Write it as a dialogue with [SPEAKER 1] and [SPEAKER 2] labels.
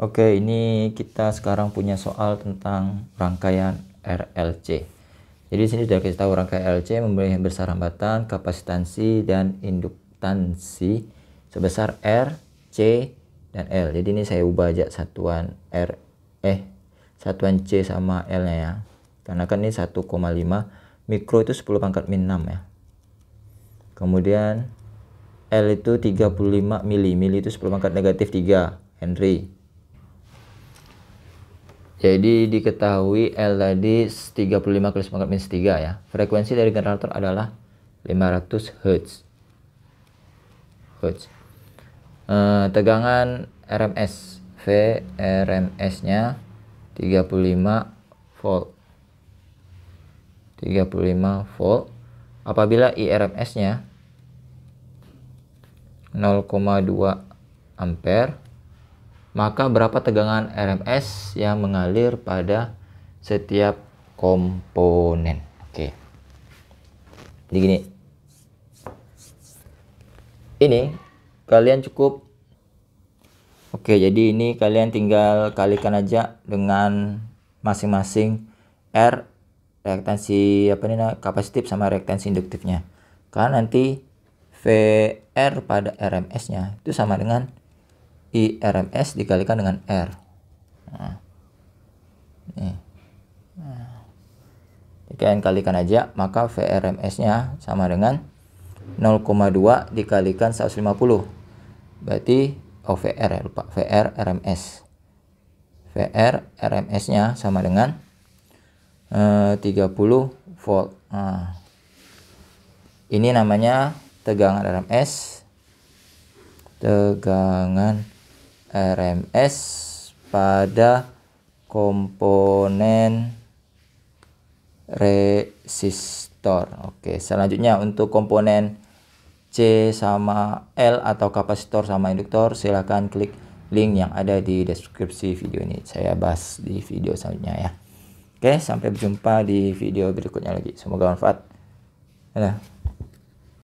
[SPEAKER 1] Oke, ini kita sekarang punya soal tentang rangkaian RLC. Jadi di sini sudah kita tahu rangkaian RLC memiliki hambatan, kapasitansi dan induktansi sebesar R, C dan L. Jadi ini saya ubah aja satuan R eh satuan C sama L-nya ya. Karena kan ini 1,5 mikro itu 10 pangkat min 6 ya. Kemudian L itu 35 mili, mili itu 10 pangkat negatif 3 Henry jadi diketahui L tadi 35 kali 10 minus 3 ya. Frekuensi dari generator adalah 500 Hz. Hz. E, tegangan RMS V RMS nya 35 volt 35 volt apabila I rms nya 0,2 ampere maka berapa tegangan RMS yang mengalir pada setiap komponen. Oke. Jadi gini. Ini kalian cukup Oke, jadi ini kalian tinggal kalikan aja dengan masing-masing R reaktansi apa ini kapasitif sama reaktansi induktifnya. Karena nanti VR pada RMS-nya itu sama dengan IRMS dikalikan dengan R. Nah. Nih. Nah. Jika kalikan aja, maka VRMS-nya sama dengan 0,2 dikalikan 150. Berarti, oh ya, lupa, VR RMS. VR RMS-nya sama dengan eh, 30 volt. Nah. Ini namanya tegangan RMS tegangan RMS pada komponen resistor. Oke, selanjutnya untuk komponen C sama L atau kapasitor sama induktor, silahkan klik link yang ada di deskripsi video ini. Saya bahas di video selanjutnya ya. Oke, sampai berjumpa di video berikutnya lagi. Semoga bermanfaat. Dadah.